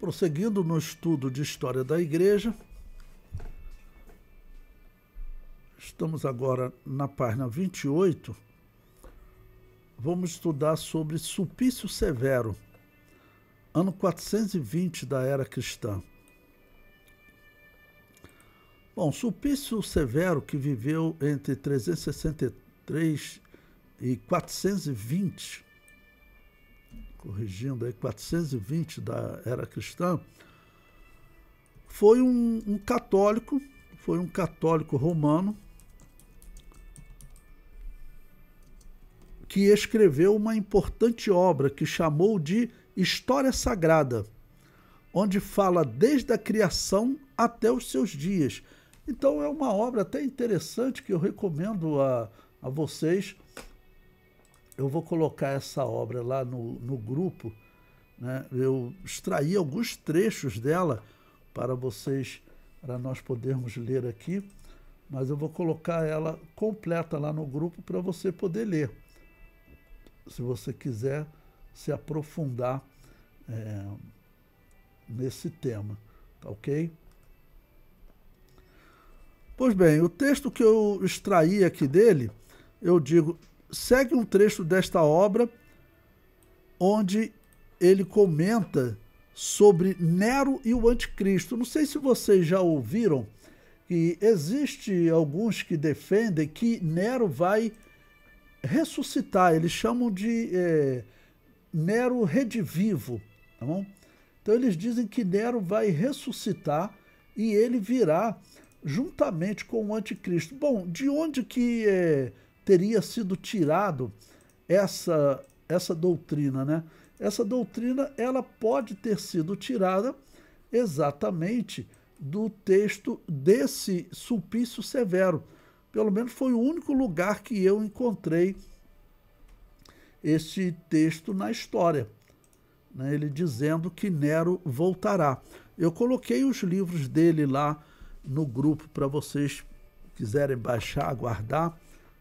Prosseguindo no estudo de História da Igreja, estamos agora na página 28. Vamos estudar sobre Sulpício Severo, ano 420 da era cristã. Bom, Sulpício Severo, que viveu entre 363 e 420 corrigindo aí, 420 da era cristã, foi um, um católico, foi um católico romano que escreveu uma importante obra que chamou de História Sagrada, onde fala desde a criação até os seus dias. Então é uma obra até interessante que eu recomendo a, a vocês eu vou colocar essa obra lá no, no grupo. Né? Eu extraí alguns trechos dela para vocês, para nós podermos ler aqui, mas eu vou colocar ela completa lá no grupo para você poder ler. Se você quiser se aprofundar é, nesse tema, tá ok? Pois bem, o texto que eu extraí aqui dele, eu digo: segue um trecho desta obra onde ele comenta sobre Nero e o anticristo. Não sei se vocês já ouviram que existe alguns que defendem que Nero vai ressuscitar. Eles chamam de é, Nero redivivo. Tá bom? Então eles dizem que Nero vai ressuscitar e ele virá juntamente com o anticristo. Bom, de onde que é, teria sido tirado essa, essa doutrina, né? Essa doutrina ela pode ter sido tirada exatamente do texto desse Sulpício Severo. Pelo menos foi o único lugar que eu encontrei este texto na história. Né? Ele dizendo que Nero voltará. Eu coloquei os livros dele lá no grupo para vocês quiserem baixar, aguardar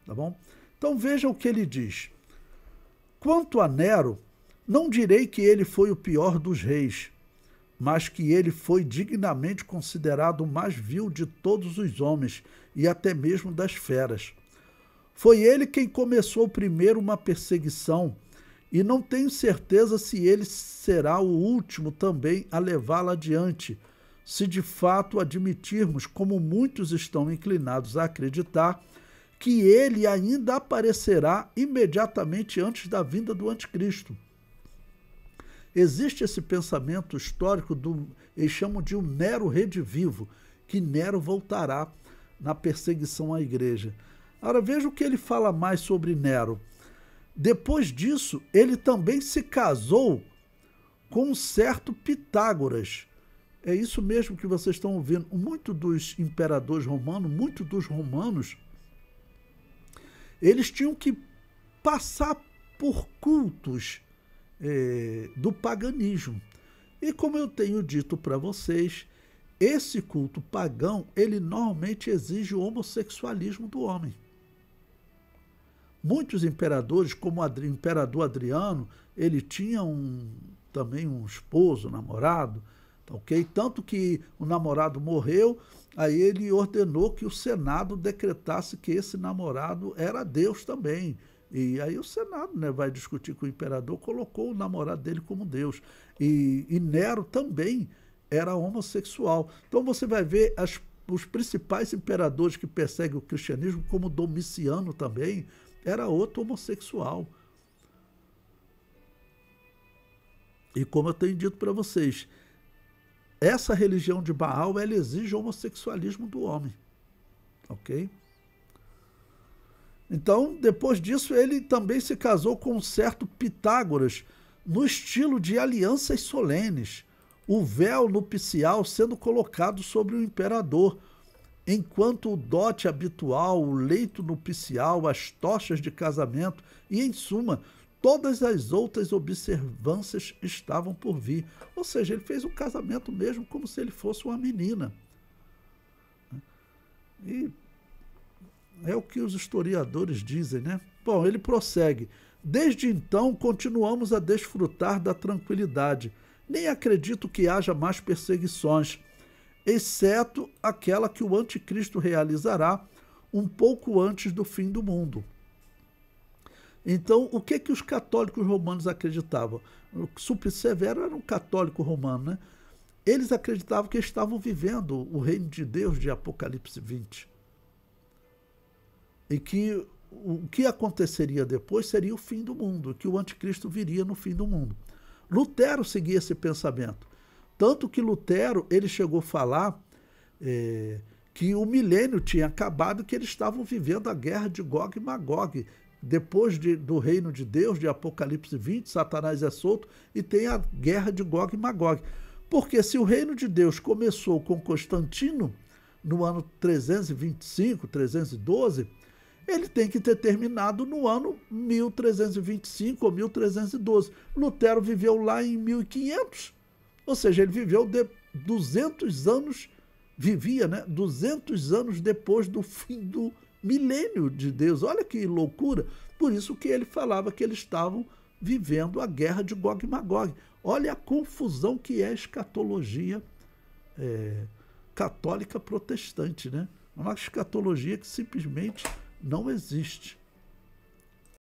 tá bom? Então veja o que ele diz. Quanto a Nero, não direi que ele foi o pior dos reis, mas que ele foi dignamente considerado o mais vil de todos os homens e até mesmo das feras. Foi ele quem começou primeiro uma perseguição, e não tenho certeza se ele será o último também a levá-la adiante, se de fato admitirmos, como muitos estão inclinados a acreditar, que ele ainda aparecerá imediatamente antes da vinda do anticristo. Existe esse pensamento histórico do, eles chamam de um Nero redivivo, que Nero voltará na perseguição à igreja. Agora veja o que ele fala mais sobre Nero. Depois disso, ele também se casou com um certo Pitágoras. É isso mesmo que vocês estão ouvindo. Muito dos imperadores romanos, muito dos romanos eles tinham que passar por cultos é, do paganismo. E como eu tenho dito para vocês, esse culto pagão, ele normalmente exige o homossexualismo do homem. Muitos imperadores, como o imperador Adriano, ele tinha um, também um esposo, namorado, ok? Tanto que o namorado morreu, aí ele ordenou que o Senado decretasse que esse namorado era Deus também. E aí o Senado né, vai discutir com o imperador, colocou o namorado dele como Deus. E, e Nero também era homossexual. Então você vai ver as, os principais imperadores que perseguem o cristianismo, como Domiciano também, era outro homossexual. E como eu tenho dito para vocês, essa religião de Baal, ela exige o homossexualismo do homem. Ok? Então, depois disso, ele também se casou com um certo Pitágoras, no estilo de alianças solenes, o véu nupcial sendo colocado sobre o imperador, enquanto o dote habitual, o leito nupcial, as tochas de casamento e, em suma, todas as outras observâncias estavam por vir. Ou seja, ele fez um casamento mesmo como se ele fosse uma menina. E é o que os historiadores dizem, né? Bom, ele prossegue. Desde então, continuamos a desfrutar da tranquilidade. Nem acredito que haja mais perseguições, exceto aquela que o anticristo realizará um pouco antes do fim do mundo. Então, o que que os católicos romanos acreditavam? O Supli Severo era um católico romano, né? Eles acreditavam que estavam vivendo o reino de Deus de Apocalipse 20. E que o que aconteceria depois seria o fim do mundo, que o anticristo viria no fim do mundo. Lutero seguia esse pensamento. Tanto que Lutero ele chegou a falar é, que o milênio tinha acabado, que eles estavam vivendo a guerra de Gog e Magog, depois de, do reino de Deus, de Apocalipse 20, Satanás é solto e tem a guerra de Gog e Magog. Porque se o reino de Deus começou com Constantino no ano 325, 312, ele tem que ter terminado no ano 1325 ou 1312. Lutero viveu lá em 1500, ou seja, ele viveu de 200 anos, vivia, né, 200 anos depois do fim do milênio de Deus. Olha que loucura! Por isso que ele falava que eles estavam vivendo a guerra de Gog e Magog. Olha a confusão que é a escatologia é, católica protestante, né? Uma escatologia que simplesmente não existe.